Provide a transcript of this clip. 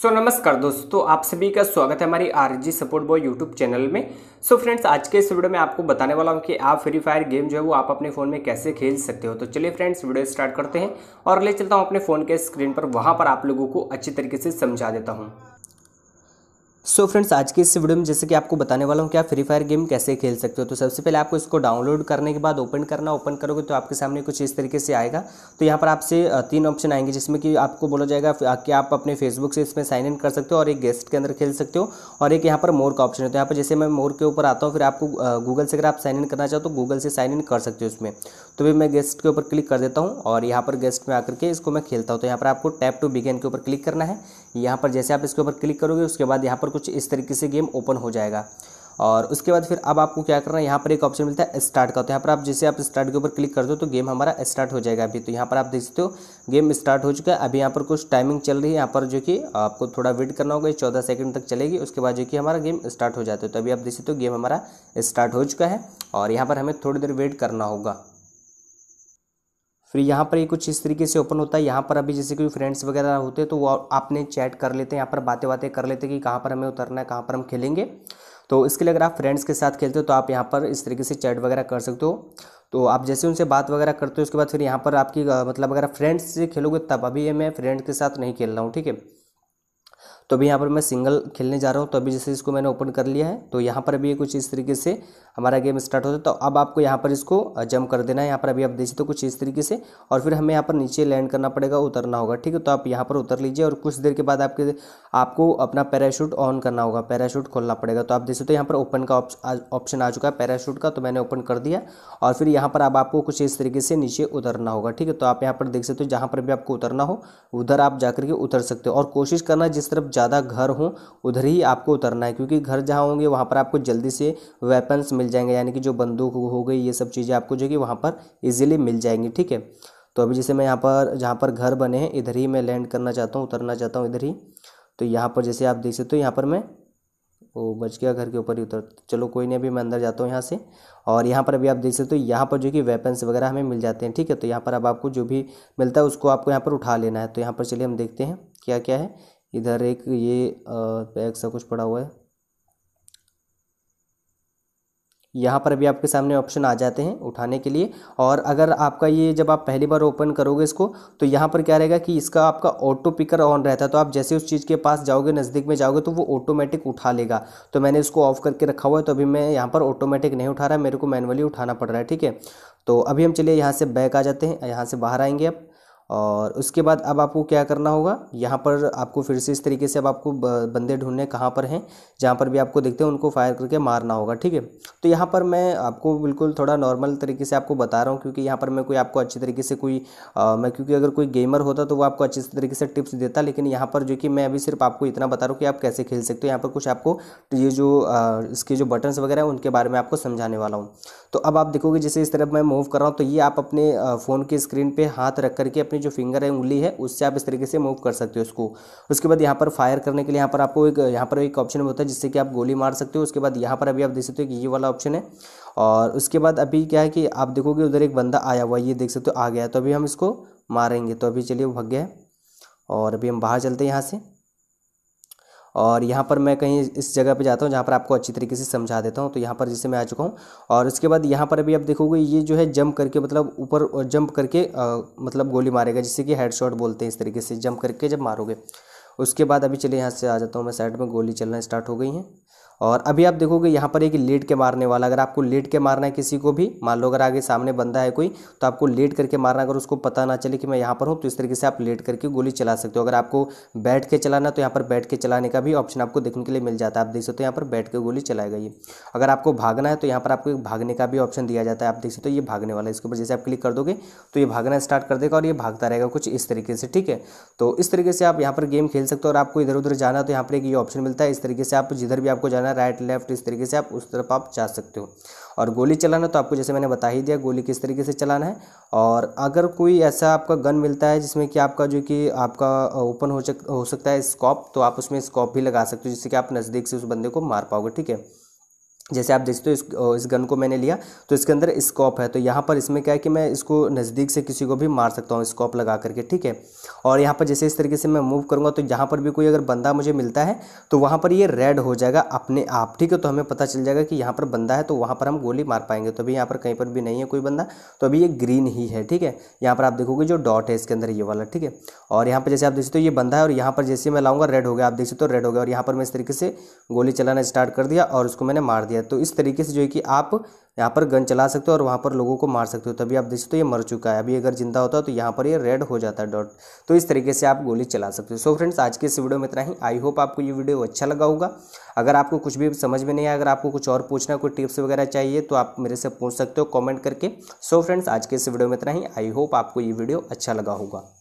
सो so, नमस्कार दोस्तों आप सभी का स्वागत है हमारी R G support boy YouTube channel में सो so, फ्रेंड्स आज के इस वीडियो में आपको बताने वाला हूँ कि आप फ्री फायर गेम जो है वो आप अपने फ़ोन में कैसे खेल सकते हो तो चलिए फ्रेंड्स वीडियो स्टार्ट करते हैं और ले चलता हूँ अपने फ़ोन के स्क्रीन पर वहाँ पर आप लोगों को अच्छी तरीके से समझा देता हूँ सो so फ्रेंड्स आज के इस वीडियो में जैसे कि आपको बताने वाला हूँ कि आप फ्री फायर गेम कैसे खेल सकते हो तो सबसे पहले आपको इसको डाउनलोड करने के बाद ओपन करना ओपन करोगे तो आपके सामने कुछ इस तरीके से आएगा तो यहाँ पर आपसे तीन ऑप्शन आएंगे जिसमें कि आपको बोला जाएगा कि आप अपने फेसबुक से इसमें साइन इन कर सकते हो और एक गेस्ट के अंदर खेल सकते हो और एक यहाँ पर मोर का ऑप्शन है तो यहाँ पर जैसे मैं मोर के ऊपर आता हूँ फिर आपको गूगल से अगर आप साइन इन करना चाहो तो गूगल से साइन इन कर सकते हो इसमें तो भी मैं गेस्ट के ऊपर क्लिक कर देता हूँ और यहाँ पर गेस्ट में आकर के इसको मैं खेलता हूँ तो यहाँ पर आपको टैप टू बिगेन के ऊपर क्लिक करना है यहाँ पर जैसे आप इसके ऊपर क्लिक करोगे उसके बाद यहाँ पर कुछ इस तरीके से गेम ओपन हो जाएगा और उसके बाद फिर अब आपको क्या करना है यहाँ पर एक ऑप्शन मिलता है स्टार्ट का तो यहाँ पर आप जैसे आप स्टार्ट के ऊपर क्लिक कर दो तो गेम हमारा स्टार्ट हो जाएगा अभी तो यहाँ पर आप देख सकते हो गेम स्टार्ट हो चुका है अभी यहाँ पर कुछ टाइमिंग चल रही है यहाँ पर जो कि आपको थोड़ा वेट करना होगा चौदह सेकंड तक चलेगी उसके बाद जो कि हमारा गेम स्टार्ट हो जाता है तो अभी आप देख सकते हो गेम हमारा स्टार्ट हो चुका है और यहाँ पर हमें थोड़ी देर वेट करना होगा फिर यहाँ पर ये कुछ इस तरीके से ओपन होता है यहाँ पर अभी जैसे कोई फ्रेंड्स वगैरह होते हैं तो वो आपने चैट कर लेते हैं यहाँ पर बातें बातें कर लेते हैं कि कहाँ पर हमें उतरना है कहाँ पर हम खेलेंगे तो इसके लिए अगर आप फ्रेंड्स के साथ खेलते हो तो आप यहाँ पर इस तरीके से चैट वगैरह कर सकते हो तो आप जैसे उनसे बात वगैरह करते हो उसके बाद फिर यहाँ पर आपकी मतलब अगर फ्रेंड्स से खेलोगे तब अभी मैं फ्रेंड के साथ नहीं खेल रहा हूँ ठीक है तो अभी यहाँ पर मैं सिंगल खेलने जा रहा हूँ तो अभी जैसे इसको मैंने ओपन कर लिया है तो यहाँ पर अभी कुछ इस तरीके से हमारा गेम स्टार्ट होता है तो अब आपको यहाँ पर इसको जंप कर देना है यहाँ पर अभी आप देखिए तो कुछ इस तरीके से और फिर हमें यहाँ पर नीचे लैंड करना पड़ेगा उतरना होगा ठीक है तो आप यहाँ पर उतर लीजिए और कुछ देर के बाद आपके आपको अपना पैराशूट ऑन करना होगा पैराशूट खोलना पड़ेगा तो आप देखिए तो यहाँ पर ओपन का ऑप्शन आ चुका है पैराशूट का तो मैंने ओपन कर दिया और फिर यहाँ पर अब आपको कुछ इस तरीके से नीचे उतरना होगा ठीक है तो आप यहाँ पर देख सकते हो जहाँ पर भी आपको उतरना हो उधर आप जाकर के उतर सकते हो और कोशिश करना जिस तरफ ज़्यादा घर हों उधर ही आपको उतरना है क्योंकि घर जहाँ होंगे वहाँ पर आपको जल्दी से वेपन्स मिल जाएंगे यानी कि जो बंदूक हो गई ये सब चीज़ें आपको जो कि वहाँ पर ईजिली मिल जाएंगी ठीक है तो अभी जैसे मैं यहाँ पर जहाँ पर घर बने हैं इधर ही मैं लैंड करना चाहता हूँ उतरना चाहता हूँ इधर ही तो यहाँ पर जैसे आप देख सकते हो यहाँ पर मैं वो बच गया घर के ऊपर ही उतर चलो कोई नहीं अभी मैं अंदर जाता हूँ यहाँ से और यहाँ पर अभी आप देख सकते हो यहाँ पर जो कि वेपन्स वगैरह हमें मिल जाते हैं ठीक है तो यहाँ पर अब आपको जो भी मिलता है उसको आपको यहाँ पर उठा लेना है तो यहाँ पर चलिए हम देखते हैं क्या क्या है इधर एक ये बैग सा कुछ पड़ा हुआ है यहाँ पर भी आपके सामने ऑप्शन आ जाते हैं उठाने के लिए और अगर आपका ये जब आप पहली बार ओपन करोगे इसको तो यहाँ पर क्या रहेगा कि इसका आपका ऑटो पिकर ऑन रहता है तो आप जैसे उस चीज़ के पास जाओगे नज़दीक में जाओगे तो वो ऑटोमेटिक उठा लेगा तो मैंने इसको ऑफ करके रखा हुआ है तो अभी मैं यहाँ पर ऑटोमेटिक नहीं उठा रहा मेरे को मैनुअली उठाना पड़ रहा है ठीक है तो अभी हम चलिए यहाँ से बैक आ जाते हैं यहाँ से बाहर आएंगे अब और उसके बाद अब आपको क्या करना होगा यहाँ पर आपको फिर से इस तरीके से अब आपको बंदे ढूंढने कहाँ पर हैं जहाँ पर भी आपको देखते हैं उनको फायर करके मारना होगा ठीक है तो यहाँ पर मैं आपको बिल्कुल थोड़ा नॉर्मल तरीके से आपको बता रहा हूँ क्योंकि यहाँ पर मैं कोई आपको अच्छी तरीके से कोई आ, मैं क्योंकि अगर कोई गेमर होता तो वो आपको अच्छी तरीके से टिप्स देता लेकिन यहाँ पर जो कि मैं अभी सिर्फ आपको इतना बता रहा हूँ कि आप कैसे खेल सकते हो यहाँ पर कुछ आपको ये जो इसके जो बटन्स वगैरह हैं उनके बारे में आपको समझाने वाला हूँ तो अब आप देखोगे जैसे इस तरफ मैं मूव कर रहा हूँ तो ये आप अपने फ़ोन की स्क्रीन पर हाथ रख करके अपने अपनी जो फिंगर है उंगली है उससे आप इस तरीके से मूव कर सकते हो उसको उसके बाद यहाँ पर फायर करने के लिए यहाँ पर आपको एक यहाँ पर एक ऑप्शन होता है जिससे कि आप गोली मार सकते हो उसके बाद यहाँ पर अभी आप देख सकते हो कि ये वाला ऑप्शन है और उसके बाद अभी क्या है कि आप देखोगे उधर एक बंदा आया हुआ ये देख सकते हो आ गया तो अभी हम इसको मारेंगे तो अभी चलिए वो भाग गया है और अभी हम बाहर चलते हैं यहाँ से और यहाँ पर मैं कहीं इस जगह पे जाता हूँ जहाँ पर आपको अच्छी तरीके से समझा देता हूँ तो यहाँ पर जैसे मैं आ चुका हूँ और उसके बाद यहाँ पर अभी आप देखोगे ये जो है जंप करके मतलब ऊपर जंप करके आ, मतलब गोली मारेगा जिससे कि हेडशॉट बोलते हैं इस तरीके से जंप करके जब मारोगे उसके बाद अभी चले यहाँ से आ जाता हूँ मैं साइड में गोली चलना स्टार्ट हो गई है और अभी आप देखोगे यहाँ पर एक लीड के मारने वाला अगर आपको लीड के मारना है किसी को भी मान लो अगर आगे सामने बंदा है कोई तो आपको लीड करके मारना अगर उसको पता ना चले कि मैं यहाँ पर हूँ तो इस तरीके से आप लेट करके गोली चला सकते हो अगर आपको बैठ के चलाना तो यहाँ पर बैठ के चलाने का भी ऑप्शन आपको देखने के लिए मिल जाता है आप देख सकते हो यहाँ पर बैठ के गोली चलाएगा ये अगर आपको भागना है तो यहाँ पर आपको भागने का भी ऑप्शन दिया जाता है आप देख सकते हो ये भागने वाला है इसके ऊपर जैसे आप क्लिक कर दोगे तो ये भागना स्टार्ट कर देगा और ये भागता रहेगा कुछ इस तरीके से ठीक है तो इस तरीके से आप यहाँ पर गेम खेल सकते हो और आपको इधर उधर जाना तो यहाँ पर एक ये ऑप्शन मिलता है इस तरीके से आप जिधर भी आपको जाना चलाना राइट लेफ्ट इस तरीके से आप उस तरफ आप जा सकते हो और गोली चलाना तो आपको जैसे मैंने बता ही दिया गोली किस तरीके से चलाना है और अगर कोई ऐसा आपका गन मिलता है जिसमें कि आपका जो कि आपका ओपन हो सक हो सकता है स्कॉप तो आप उसमें स्कॉप भी लगा सकते हो जिससे कि आप नज़दीक से उस बंदे को मार पाओगे ठीक है जैसे आप देखते हो इस, इस गन को मैंने लिया तो इसके अंदर स्कोप है तो यहाँ पर इसमें क्या है कि मैं इसको नज़दीक से किसी को भी मार सकता हूँ स्कोप लगा करके ठीक है और यहाँ पर जैसे इस तरीके से मैं मूव करूँगा तो यहाँ पर भी कोई अगर बंदा मुझे मिलता है तो वहाँ पर ये रेड हो जाएगा अपने आप ठीक है तो हमें पता चल जाएगा कि यहाँ पर बंदा है तो वहाँ पर हम गोली मार पाएंगे तो अभी यहाँ पर कहीं पर भी नहीं है कोई बंदा तो अभी ये ग्रीन ही है ठीक है यहाँ पर आप देखोगे जो डॉट है इसके अंदर ये वाला ठीक है और यहाँ पर जैसे आप देखते हो ये बंदा है और यहाँ पर जैसे मैं लाऊंगा रेड हो गया आप देख सकते हो रेड हो गया और यहाँ पर मैं इस तरीके से गोली चलाना स्टार्ट कर दिया और उसको मैंने मार दिया है तो इस तरीके से जो है कि आप यहाँ पर गन चला सकते हो और वहाँ पर लोगों को मार सकते हो तभी आप देख सकते हो ये मर चुका है अभी अगर जिंदा होता तो यहाँ पर ये रेड हो जाता है डॉट तो इस तरीके से आप गोली चला सकते हो सो फ्रेंड्स आज के इस वीडियो में इतना ही आई होप आपको ये वीडियो अच्छा लगा होगा अगर आपको कुछ भी समझ में नहीं आया अगर आपको कुछ और पूछना कोई टिप्स वगैरह चाहिए तो आप मेरे से पूछ सकते हो कॉमेंट करके सो फ्रेंड्स आज के इस वीडियो में इतना ही आई होप आपको ये वीडियो अच्छा लगा होगा